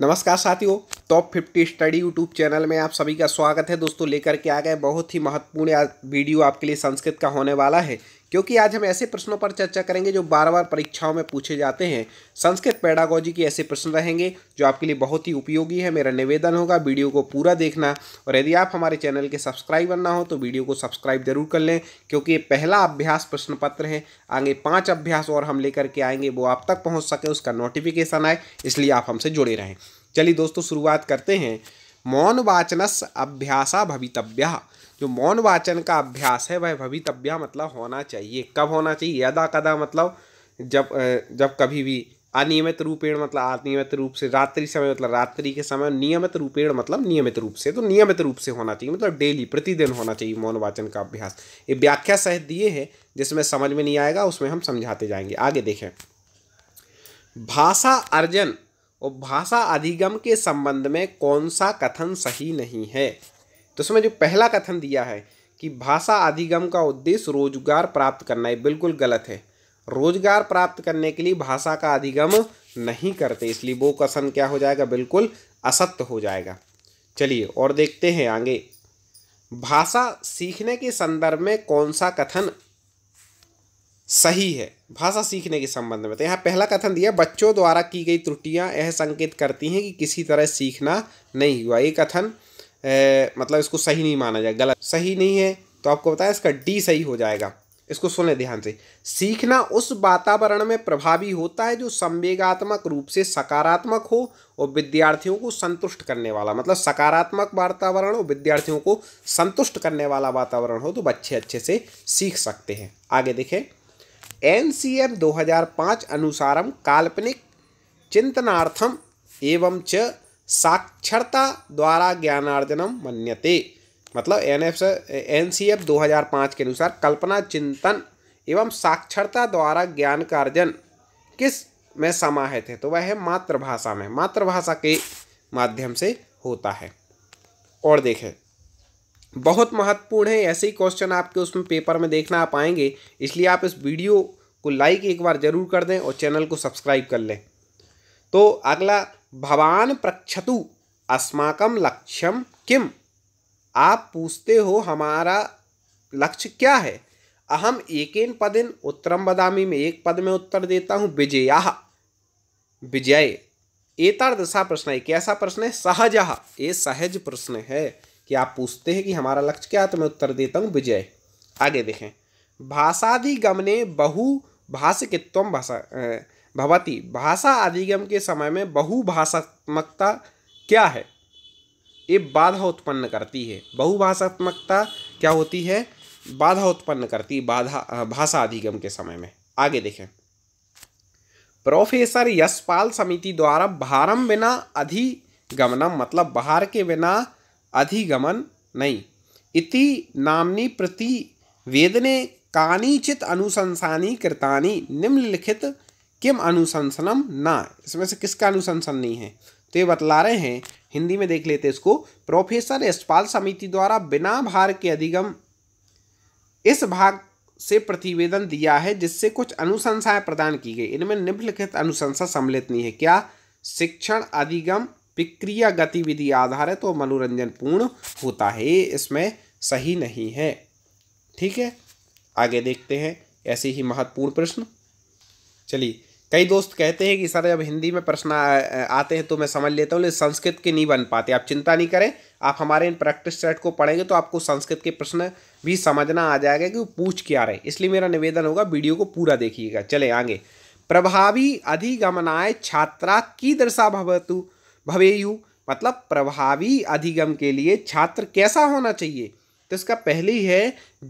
नमस्कार साथियों top fifty study YouTube channel में आप सभी का स्वागत है दोस्तों लेकर के आ गए बहुत ही महत्वपूर्ण वीडियो आपके लिए संस्कृत का होने वाला है क्योंकि आज हम ऐसे प्रश्नों पर चर्चा करेंगे जो बार बार परीक्षाओं में पूछे जाते हैं संस्कृत पैडागोजी के ऐसे प्रश्न रहेंगे जो आपके लिए बहुत ही उपयोगी है मेरा निवेदन होगा वीडियो को पूरा देखना और यदि आप हमारे चैनल के सब्सक्राइबर ना हो तो वीडियो को सब्सक्राइब जरूर कर लें क्योंकि ये पहला अभ्यास प्रश्न पत्र है आगे पाँच अभ्यास और हम लेकर के आएंगे वो आप तक पहुँच सके उसका नोटिफिकेशन आए इसलिए आप हमसे जुड़े रहें चलिए दोस्तों शुरुआत करते हैं मौन वाचनस अभ्यासा भवितव्य जो मौन वाचन का अभ्यास है वह भवितव्य मतलब होना चाहिए कब होना चाहिए यदा कदा मतलब जब जब कभी भी अनियमित रूपेण मतलब अनियमित रूप से रात्रि समय मतलब रात्रि के समय नियमित रूपेण मतलब नियमित रूप से तो नियमित रूप से होना चाहिए मतलब डेली प्रतिदिन होना चाहिए मौन वाचन का अभ्यास ये व्याख्या सहित दिए है जिसमें समझ में नहीं आएगा उसमें हम समझाते जाएंगे आगे देखें भाषा अर्जन और भाषा अधिगम के संबंध में कौन सा कथन सही नहीं है तो इसमें जो पहला कथन दिया है कि भाषा अधिगम का उद्देश्य रोजगार प्राप्त करना है बिल्कुल गलत है रोजगार प्राप्त करने के लिए भाषा का अधिगम नहीं करते इसलिए वो कथन क्या हो जाएगा बिल्कुल असत्य हो जाएगा चलिए और देखते हैं आगे भाषा सीखने के संदर्भ में कौन सा कथन सही है भाषा सीखने के संबंध में तो यहाँ पहला कथन दिया बच्चों द्वारा की गई त्रुटियाँ यह संकेत करती हैं कि किसी तरह सीखना नहीं हुआ ये कथन ए, मतलब इसको सही नहीं माना जाए गलत सही नहीं है तो आपको बताया इसका डी सही हो जाएगा इसको सुने ध्यान से सीखना उस वातावरण में प्रभावी होता है जो संवेगात्मक रूप से सकारात्मक हो और विद्यार्थियों को संतुष्ट करने वाला मतलब सकारात्मक वातावरण और विद्यार्थियों को संतुष्ट करने वाला वातावरण हो तो बच्चे अच्छे से सीख सकते हैं आगे देखें एन सी एफ दो हजार पाँच अनुसारम काल्पनिक चिंतनार्थम एवं च साक्षरता द्वारा ज्ञानार्जनम मन्यते मतलब N F N C F दो हजार पाँच के अनुसार कल्पना चिंतन एवं साक्षरता द्वारा ज्ञान का अर्जन किस में समाहित है तो वह है मातृभाषा में मातृभाषा के माध्यम से होता है और देखें बहुत महत्वपूर्ण है ऐसे ही क्वेश्चन आपके उसमें पेपर में देखना आप आएंगे इसलिए आप इस वीडियो को लाइक एक बार जरूर कर दें और चैनल को सब्सक्राइब कर लें तो अगला भवान प्रक्षतु अस्माकम लक्ष्यम किम आप पूछते हो हमारा लक्ष्य क्या है अहम एकेन पदिन उत्तरम बदामी में एक पद में उत्तर देता हूँ विजया विजय एतर दशा प्रश्न है कैसा प्रश्न है सहज ये सहज प्रश्न है कि आप पूछते हैं कि हमारा लक्ष्य क्या है तो मैं उत्तर देता हूँ विजय आगे देखें भाषाधिगमने बहु भाषिकित्व भाषा भवती भाषा अधिगम के समय में बहुभाषात्मकता क्या है ये बाधा उत्पन्न करती है बहुभाषात्मकता क्या होती है बाधा उत्पन्न करती है बाधा भाषा अधिगम के समय में आगे देखें प्रोफेसर यशपाल समिति द्वारा भारम बिना अधिगमनम मतलब बाहर के बिना अधिगमन नहीं इति नामनी प्रति वेदने कानीचित अनुशंसानी कृतानी निम्नलिखित किम अनुशंसनम ना इसमें से किसका अनुशंसन नहीं है तो ये बतला रहे हैं हिंदी में देख लेते इसको प्रोफेसर यशपाल समिति द्वारा बिना भार के अधिगम इस भाग से प्रतिवेदन दिया है जिससे कुछ अनुशंसाएं प्रदान की गई इनमें निम्नलिखित अनुशंसा सम्मिलित नहीं है क्या शिक्षण अधिगम विक्रिया गतिविधि आधार है तो मनोरंजन पूर्ण होता है इसमें सही नहीं है ठीक है आगे देखते हैं ऐसे ही महत्वपूर्ण प्रश्न चलिए कई दोस्त कहते हैं कि सर जब हिंदी में प्रश्न आते हैं तो मैं समझ लेता हूँ लेकिन संस्कृत के नहीं बन पाते आप चिंता नहीं करें आप हमारे इन प्रैक्टिस सेट को पढ़ेंगे तो आपको संस्कृत के प्रश्न भी समझना आ जाएगा कि वो पूछ क्या रहे इसलिए मेरा निवेदन होगा वीडियो को पूरा देखिएगा चले आगे प्रभावी अधिगमनाय छात्रा की दर्शा भवतु भवेयु मतलब प्रभावी अधिगम के लिए छात्र कैसा होना चाहिए तो इसका पहली है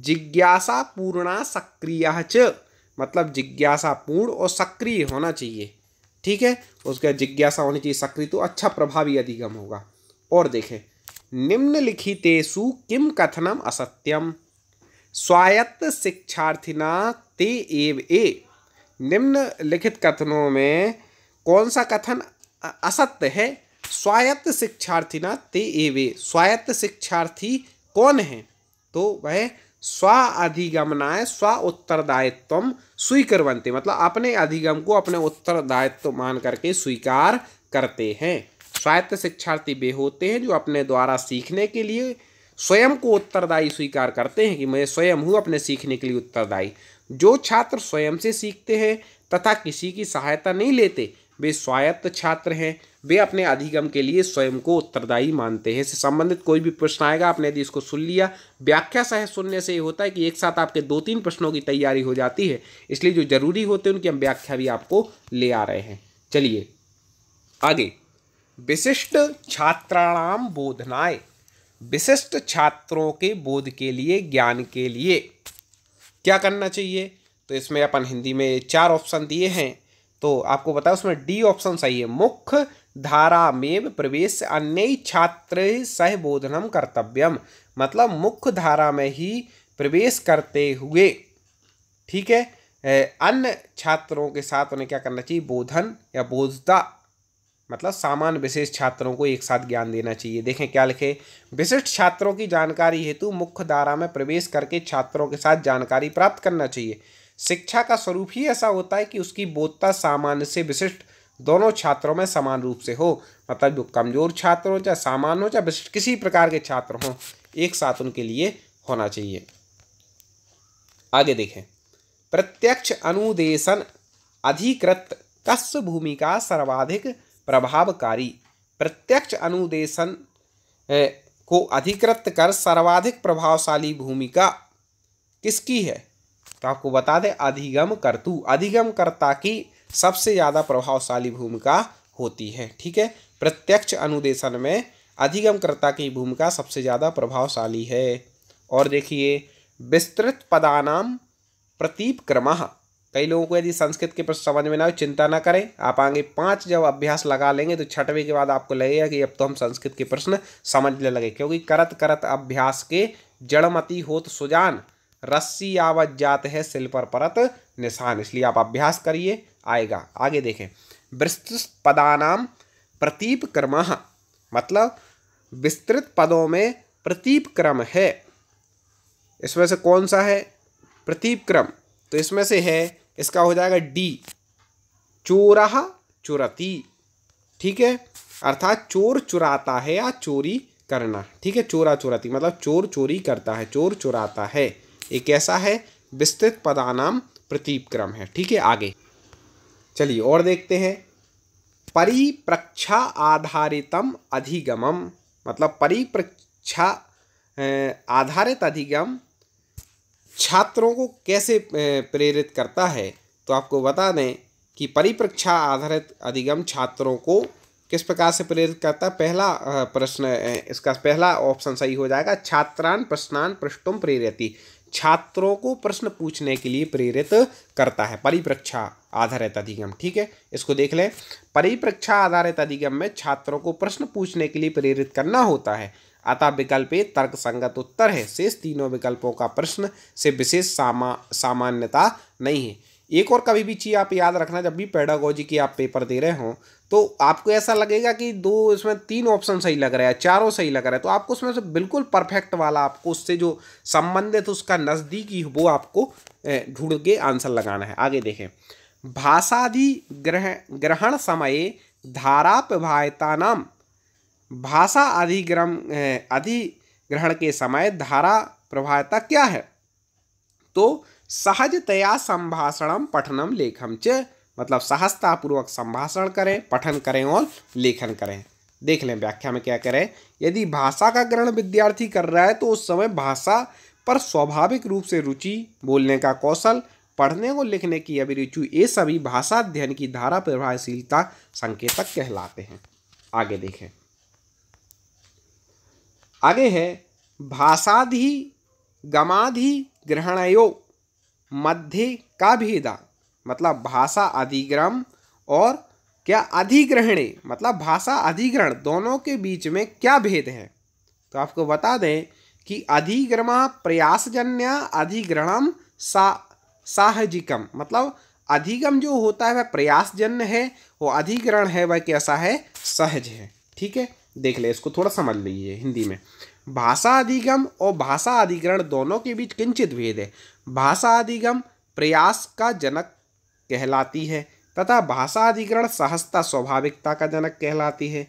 जिज्ञासा पूर्णा सक्रिय च मतलब जिज्ञासा पूर्ण और सक्रिय होना चाहिए ठीक है उसका जिज्ञासा होनी चाहिए सक्रिय तो अच्छा प्रभावी अधिगम होगा और देखें निम्नलिखितेशु किम कथनम असत्यम स्वायत्त शिक्षार्थिना ते एव ए निम्नलिखित कथनों में कौन सा कथन असत्य है स्वायत्त शिक्षार्थी ना ते एवे स्वायत्त शिक्षार्थी कौन है तो वह स्व अधिगमनाय स्व उत्तरदायित्व स्वीकरवंते मतलब अपने अधिगम को अपने उत्तरदायित्व मान करके स्वीकार करते हैं स्वायत्त शिक्षार्थी वे होते हैं जो अपने द्वारा सीखने के लिए स्वयं को उत्तरदायी स्वीकार करते हैं कि मैं स्वयं हूँ अपने सीखने के लिए उत्तरदायी जो छात्र स्वयं से सीखते हैं तथा किसी की सहायता नहीं लेते वे स्वायत्त छात्र हैं वे अपने अधिगम के लिए स्वयं को उत्तरदायी मानते हैं इससे संबंधित कोई भी प्रश्न आएगा आपने यदि इसको सुन लिया व्याख्या सह सुनने से ये होता है कि एक साथ आपके दो तीन प्रश्नों की तैयारी हो जाती है इसलिए जो जरूरी होते हैं उनकी हम व्याख्या भी आपको ले आ रहे हैं चलिए आगे विशिष्ट छात्राणाम बोधनाएँ विशिष्ट छात्रों के बोध के लिए ज्ञान के लिए क्या करना चाहिए तो इसमें अपन हिंदी में चार ऑप्शन दिए हैं तो आपको बताया उसमें डी ऑप्शन सही है मुख्य धारा में प्रवेश अन्य छात्र सह बोधनम कर्तव्यम मतलब मुख्य धारा में ही प्रवेश करते हुए ठीक है अन्य छात्रों के साथ उन्हें क्या करना चाहिए बोधन या बोधता मतलब सामान्य विशेष छात्रों को एक साथ ज्ञान देना चाहिए देखें क्या लिखे विशिष्ट छात्रों की जानकारी हेतु मुख्य धारा में प्रवेश करके छात्रों के साथ जानकारी प्राप्त करना चाहिए शिक्षा का स्वरूप ही ऐसा होता है कि उसकी बोधता सामान्य से विशिष्ट दोनों छात्रों में समान रूप से हो मतलब जो कमज़ोर छात्र हो चाहे सामान्य हो चाहे विशिष्ट किसी प्रकार के छात्र हों एक साथ उनके लिए होना चाहिए आगे देखें प्रत्यक्ष अनुदेशन अधिकृत कस भूमिका सर्वाधिक प्रभावकारी प्रत्यक्ष अनुदेशन को अधिकृत कर सर्वाधिक प्रभावशाली भूमिका किसकी है तो आपको बता दें अधिगम कर्तु अधिगम कर्ता की सबसे ज़्यादा प्रभावशाली भूमिका होती है ठीक है प्रत्यक्ष अनुदेशन में अधिगमकर्ता की भूमिका सबसे ज़्यादा प्रभावशाली है और देखिए विस्तृत पदानाम प्रतीप क्रम कई लोगों को यदि संस्कृत के प्रश्न समझ में ना हो चिंता ना करें आप आगे पाँच जब अभ्यास लगा लेंगे तो छठवें के बाद आपको लगेगा कि अब तो हम संस्कृत के प्रश्न समझने लगे क्योंकि करत करत अभ्यास के जड़मती होत सुजान रस्सी यावत जात है सिल पर परत निशान इसलिए आप अभ्यास करिए आएगा आगे देखें विस्तृत पदानाम प्रतीप क्रम मतलब विस्तृत पदों में प्रतीप क्रम है इसमें से कौन सा है प्रतीप क्रम तो इसमें से है इसका हो जाएगा डी चोरा चुरती ठीक है अर्थात चोर चुराता है या चोरी करना ठीक है चोरा चुराती मतलब चोर चोरी करता है चोर चुराता है ये कैसा है विस्तृत पदानाम प्रतीप क्रम है ठीक है आगे चलिए और देखते हैं परिप्रक्षा आधारितम अधिगमम मतलब परिप्रक्षा आधारित अधिगम छात्रों को कैसे प्रेरित करता है तो आपको बता दें कि परिप्रक्षा आधारित अधिगम छात्रों को किस प्रकार से प्रेरित करता है पहला प्रश्न इसका पहला ऑप्शन सही हो जाएगा छात्रान प्रश्नान पृष्ठों प्रेरित छात्रों को प्रश्न पूछने के लिए प्रेरित करता है परिप्रक्षा आधारित अधिगम ठीक है इसको देख लें परिप्रक्षा आधारित अधिगम में छात्रों को प्रश्न पूछने के लिए प्रेरित करना होता है अतः विकल्प ए तर्क संगत उत्तर है शेष तीनों विकल्पों का प्रश्न से विशेष सामा सामान्यता नहीं है एक और कभी भी चीज़ आप याद रखना जब भी पेडागोजी की आप पेपर दे रहे हो तो आपको ऐसा लगेगा कि दो इसमें तीन ऑप्शन सही लग रहा है चारों सही लग रहा है तो आपको उसमें से बिल्कुल परफेक्ट वाला आपको उससे जो संबंधित उसका नज़दीकी वो आपको ढूंढ के आंसर लगाना है आगे देखें भाषाधि ग्रह ग्रहण समय धारा प्रभायता नाम भाषा अधिग्रम अधिग्रहण के समय धारा प्रभायता क्या है तो सहजतया संभाषणम पठनम लेखम च मतलब सहजतापूर्वक संभाषण करें पठन करें और लेखन करें देख लें व्याख्या में क्या करें यदि भाषा का ग्रहण विद्यार्थी कर रहा है तो उस समय भाषा पर स्वाभाविक रूप से रुचि बोलने का कौशल पढ़ने और लिखने की अभिरुचि ये सभी भाषा अध्ययन की धारा प्रभावशीलता संकेतक कहलाते हैं आगे देखें आगे है भाषाधि गमाधि ग्रहणयोग मध्य का भेदा मतलब भाषा अधिग्रम और क्या अधिग्रहणे मतलब भाषा अधिग्रहण दोनों के बीच में क्या भेद है तो आपको बता दें कि अधिग्रमा प्रयासजन्य अधिग्रहणम सा साहजिकम मतलब अधिगम जो होता है वह प्रयासजन्य है वो अधिग्रहण है वह कैसा है सहज है ठीक है देख ले इसको थोड़ा समझ लीजिए हिंदी में भाषा अधिगम और भाषा अधिग्रहण दोनों के बीच किंचित भेद है भाषा अधिगम प्रयास का जनक कहलाती है तथा भाषा अधिग्रहण सहजता स्वाभाविकता का जनक कहलाती है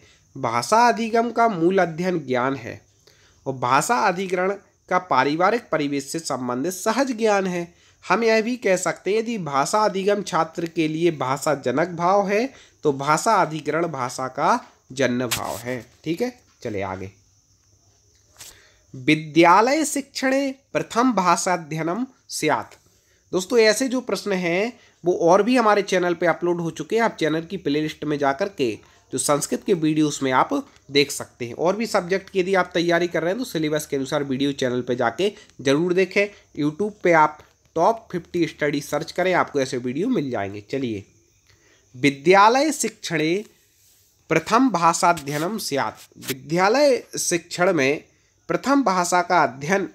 भाषा अधिगम का मूल अध्ययन ज्ञान है और भाषा अधिग्रहण का पारिवारिक परिवेश से संबंधित सहज ज्ञान है हम यह भी कह सकते हैं यदि भाषा अधिगम छात्र के लिए भाषा जनक भाव है तो भाषा अधिग्रहण भाषा का जन्म भाव है ठीक है चले आगे विद्यालय शिक्षण प्रथम भाषा अध्ययनम सियात दोस्तों ऐसे जो प्रश्न हैं वो और भी हमारे चैनल पे अपलोड हो चुके हैं आप चैनल की प्लेलिस्ट में जा कर के जो संस्कृत के वीडियो उसमें आप देख सकते हैं और भी सब्जेक्ट की यदि आप तैयारी कर रहे हैं तो सिलेबस के अनुसार वीडियो चैनल पे जाके ज़रूर देखें यूट्यूब पे आप टॉप फिफ्टी स्टडी सर्च करें आपको ऐसे वीडियो मिल जाएंगे चलिए विद्यालय शिक्षण प्रथम भाषा अध्ययनम सियात विद्यालय शिक्षण में प्रथम भाषा का अध्ययन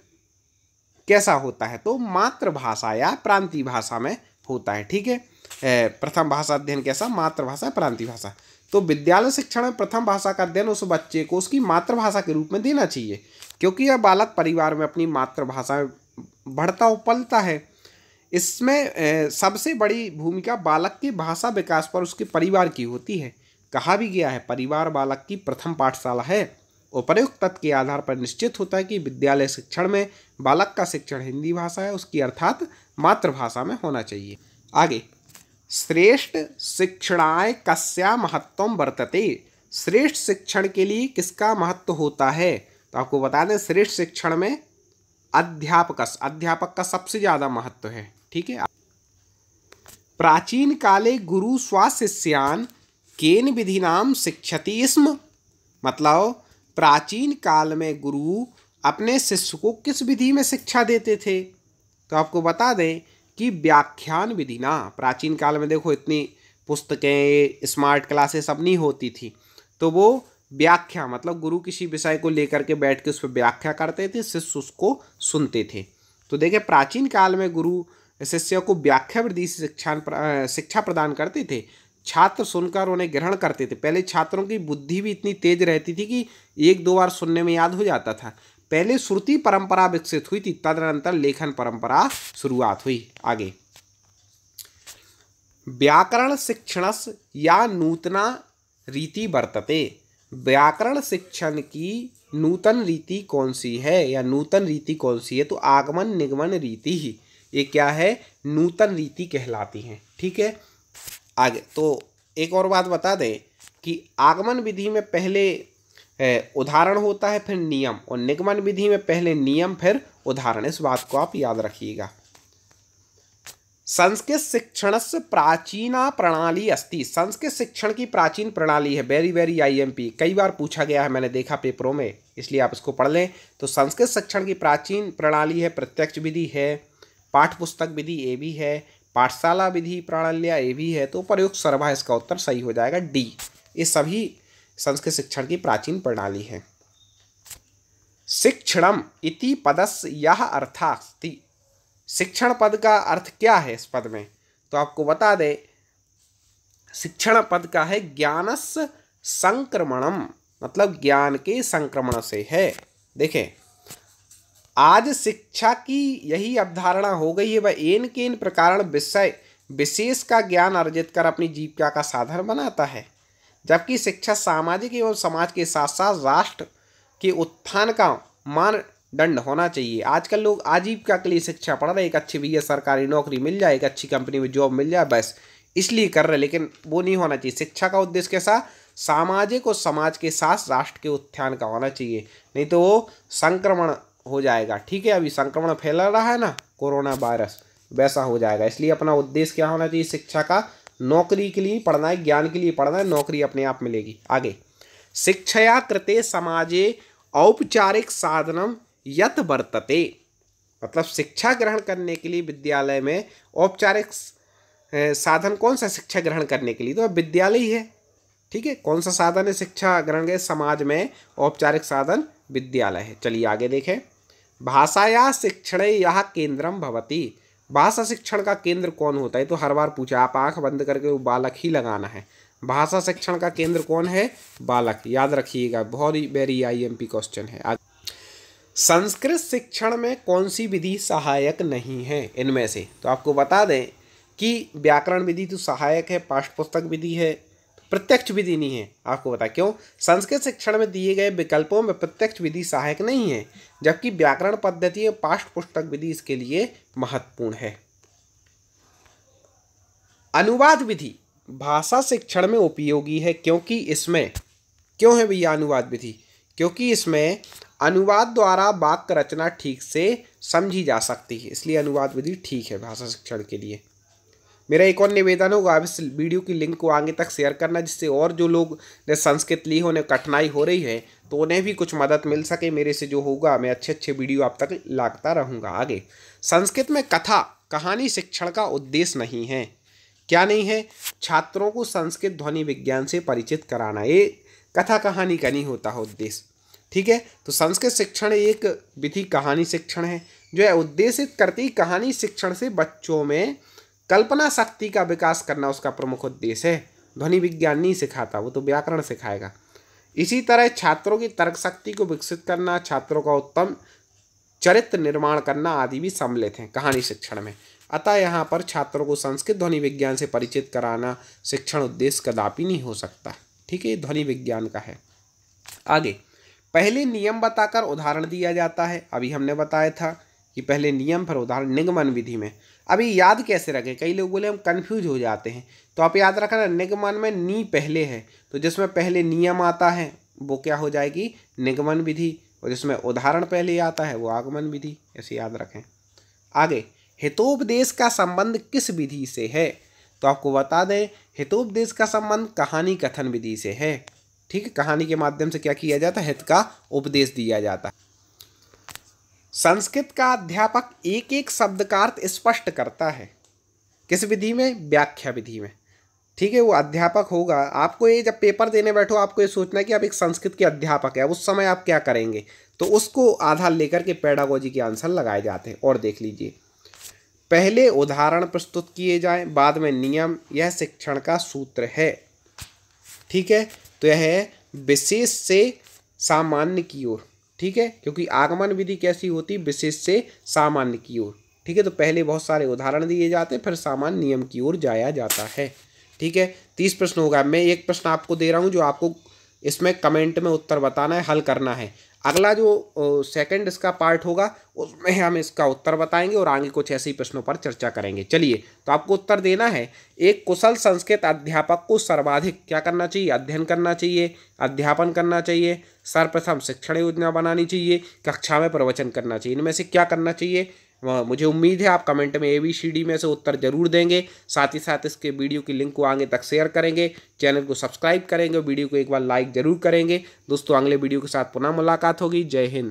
कैसा होता है तो मातृभाषा या प्रांतीय भाषा में होता है ठीक है प्रथम भाषा अध्ययन कैसा मातृभाषा प्रांतीय भाषा तो विद्यालय शिक्षण में प्रथम भाषा का अध्ययन उस बच्चे को उसकी मातृभाषा के रूप में देना चाहिए क्योंकि यह बालक परिवार में अपनी मातृभाषा में बढ़ता और पलता है इसमें सबसे बड़ी भूमिका बालक के भाषा विकास पर उसके परिवार की होती है कहा भी गया है परिवार बालक की प्रथम पाठशाला है उपयुक्त तथ्य के आधार पर निश्चित होता है कि विद्यालय शिक्षण में बालक का शिक्षण हिंदी भाषा है उसकी अर्थात मातृभाषा में होना चाहिए आगे श्रेष्ठ शिक्षणाय कस्या महत्व वर्तते श्रेष्ठ शिक्षण के लिए किसका महत्व होता है तो आपको बता दें श्रेष्ठ शिक्षण में अध्यापक अध्यापक का सबसे ज़्यादा महत्व है ठीक है प्राचीन काले गुरु स्वाशिष्यान केन विधि नाम शिक्षती मतलब प्राचीन काल में गुरु अपने शिष्य को किस विधि में शिक्षा देते थे तो आपको बता दें कि व्याख्यान विधि ना प्राचीन काल में देखो इतनी पुस्तकें स्मार्ट क्लासेस सब नहीं होती थी तो वो व्याख्या मतलब गुरु किसी विषय को लेकर के बैठ के उस पर व्याख्या करते थे शिष्य उसको सुनते थे तो देखिए प्राचीन काल में गुरु शिष्य को व्याख्या विधि शिक्षा शिक्षा प्रदान करते थे छात्र सुनकर उन्हें ग्रहण करते थे पहले छात्रों की बुद्धि भी इतनी तेज रहती थी कि एक दो बार सुनने में याद हो जाता था पहले श्रुति परंपरा विकसित हुई थी तदनंतर लेखन परंपरा शुरुआत हुई आगे व्याकरण शिक्षणस या नूतना रीति बरतते व्याकरण शिक्षण की नूतन रीति कौन सी है या नूतन रीति कौन सी है तो आगमन निगमन रीति ही ये क्या है नूतन रीति कहलाती हैं ठीक है आगे तो एक और बात बता दें कि आगमन विधि में पहले उदाहरण होता है फिर नियम और निगमन विधि में पहले नियम फिर उदाहरण इस बात को आप याद रखिएगा संस्कृत शिक्षण से प्राचीना प्रणाली अस्ति संस्कृत शिक्षण की प्राचीन प्रणाली है वेरी वेरी आईएमपी कई बार पूछा गया है मैंने देखा पेपरों में इसलिए आप इसको पढ़ लें तो संस्कृत शिक्षण की प्राचीन प्रणाली है प्रत्यक्ष विधि है पाठ पुस्तक विधि ए भी है पाठशाला विधि प्रणालिया ये भी है तो प्रयोग सर्वा इसका उत्तर सही हो जाएगा डी ये सभी संस्कृत शिक्षण की प्राचीन प्रणाली है शिक्षणम इति पदस यह अर्थास्ति शिक्षण पद का अर्थ क्या है इस पद में तो आपको बता दें शिक्षण पद का है ज्ञानस संक्रमणम मतलब ज्ञान के संक्रमण से है देखें आज शिक्षा की यही अवधारणा हो गई है वह एन के इन प्रकार विषय विशेष का ज्ञान अर्जित कर अपनी जीविका का साधन बनाता है जबकि शिक्षा सामाजिक एवं समाज के साथ साथ राष्ट्र के उत्थान का मानदंड होना चाहिए आजकल लोग आजीविका के लिए शिक्षा पढ़ रहे एक अच्छी भैया सरकारी नौकरी मिल जाए एक अच्छी कंपनी में जॉब मिल जाए बस इसलिए कर रहे लेकिन वो नहीं होना चाहिए शिक्षा का उद्देश्य कैसा सामाजिक और समाज के साथ राष्ट्र के उत्थान का होना चाहिए नहीं तो वो संक्रमण हो जाएगा ठीक है अभी संक्रमण फैल रहा है ना कोरोना वायरस वैसा हो जाएगा इसलिए अपना उद्देश्य क्या होना चाहिए शिक्षा का नौकरी के लिए पढ़ना है ज्ञान के लिए पढ़ना है नौकरी अपने आप मिलेगी आगे शिक्षा कृते समाजे औपचारिक साधनम यत वर्तते मतलब शिक्षा ग्रहण करने के लिए विद्यालय में औपचारिक साधन कौन सा शिक्षा ग्रहण करने के लिए तो विद्यालय ही है ठीक है कौन सा साधन है शिक्षा ग्रहण के समाज में औपचारिक साधन विद्यालय है चलिए आगे देखें भाषाया शिक्षण यह केंद्रम भवती भाषा शिक्षण का केंद्र कौन होता है तो हर बार पूछा आप आँख बंद करके वो बालक ही लगाना है भाषा शिक्षण का केंद्र कौन है बालक याद रखिएगा बहुत ही very I M P question है संस्कृत शिक्षण में कौन सी विधि सहायक नहीं है इनमें से तो आपको बता दें कि व्याकरण विधि तो सहायक है पाठ्य पुस्तक विधि है प्रत्यक्ष विधि नहीं है आपको बता क्यों संस्कृत शिक्षण में दिए गए विकल्पों में प्रत्यक्ष विधि सहायक नहीं है जबकि व्याकरण पद्धति और पाठ्य पुस्तक विधि इसके लिए महत्वपूर्ण है अनुवाद विधि भाषा शिक्षण में उपयोगी है क्योंकि इसमें क्यों है भैया अनुवाद विधि क्योंकि इसमें अनुवाद द्वारा वाक्य रचना ठीक से समझी जा सकती है इसलिए अनुवाद विधि ठीक है भाषा शिक्षण के लिए मेरा एक और निवेदन होगा आप इस वीडियो की लिंक को आगे तक शेयर करना जिससे और जो लोग संस्कृत ली होने कठिनाई हो रही है तो उन्हें भी कुछ मदद मिल सके मेरे से जो होगा मैं अच्छे अच्छे वीडियो आप तक लागता रहूँगा आगे संस्कृत में कथा कहानी शिक्षण का उद्देश्य नहीं है क्या नहीं है छात्रों को संस्कृत ध्वनि विज्ञान से परिचित कराना ये कथा कहानी का नहीं होता है उद्देश्य ठीक है तो संस्कृत शिक्षण एक विधि कहानी शिक्षण है जो है उद्देश्य करती कहानी शिक्षण से बच्चों में कल्पना शक्ति का विकास करना उसका प्रमुख उद्देश्य है ध्वनि विज्ञान नहीं सिखाता वो तो व्याकरण सिखाएगा इसी तरह छात्रों की तर्क शक्ति को विकसित करना छात्रों का उत्तम चरित्र निर्माण करना आदि भी सम्मिलित हैं कहानी शिक्षण में अतः यहाँ पर छात्रों को संस्कृत ध्वनि विज्ञान से परिचित कराना शिक्षण उद्देश्य कदापि नहीं हो सकता ठीक है ध्वनि विज्ञान का है आगे पहले नियम बताकर उदाहरण दिया जाता है अभी हमने बताया था कि पहले नियम पर उदाहरण निगमन विधि में अभी याद कैसे रखें कई लोग बोले हम कंफ्यूज हो जाते हैं तो आप याद रखना निगमन में नी पहले है तो जिसमें पहले नियम आता है वो क्या हो जाएगी निगमन विधि और जिसमें उदाहरण पहले आता है वो आगमन विधि ऐसे याद रखें आगे हितोपदेश का संबंध किस विधि से है तो आपको बता दें हितोपदेश का संबंध कहानी कथन विधि से है ठीक है कहानी के माध्यम से क्या किया जाता है हित का उपदेश दिया जाता है संस्कृत का अध्यापक एक एक शब्द का अर्थ स्पष्ट करता है किस विधि में व्याख्या विधि में ठीक है वो अध्यापक होगा आपको ये जब पेपर देने बैठो आपको ये सोचना है कि आप एक संस्कृत के अध्यापक है उस समय आप क्या करेंगे तो उसको आधार लेकर के पैडागोजी के आंसर लगाए जाते हैं और देख लीजिए पहले उदाहरण प्रस्तुत किए जाएं बाद में नियम यह शिक्षण का सूत्र है ठीक है तो यह विशेष से सामान्य की ओर ठीक है क्योंकि आगमन विधि कैसी होती विशेष से सामान्य की ओर ठीक है तो पहले बहुत सारे उदाहरण दिए जाते फिर सामान्य नियम की ओर जाया जाता है ठीक है तीस प्रश्न होगा मैं एक प्रश्न आपको दे रहा हूँ जो आपको इसमें कमेंट में उत्तर बताना है हल करना है अगला जो सेकंड इसका पार्ट होगा उसमें हम इसका उत्तर बताएंगे और आगे कुछ ऐसे ही प्रश्नों पर चर्चा करेंगे चलिए तो आपको उत्तर देना है एक कुशल संस्कृत अध्यापक को सर्वाधिक क्या करना चाहिए अध्ययन करना चाहिए अध्यापन करना चाहिए सर्वप्रथम शिक्षण योजना बनानी चाहिए कक्षा में प्रवचन करना चाहिए इनमें से क्या करना चाहिए मुझे उम्मीद है आप कमेंट में ए बी सी डी में से उत्तर जरूर देंगे साथ ही साथ इसके वीडियो की लिंक को आगे तक शेयर करेंगे चैनल को सब्सक्राइब करेंगे वीडियो को एक बार लाइक जरूर करेंगे दोस्तों अगले वीडियो के साथ पुनः मुलाकात होगी जय हिंद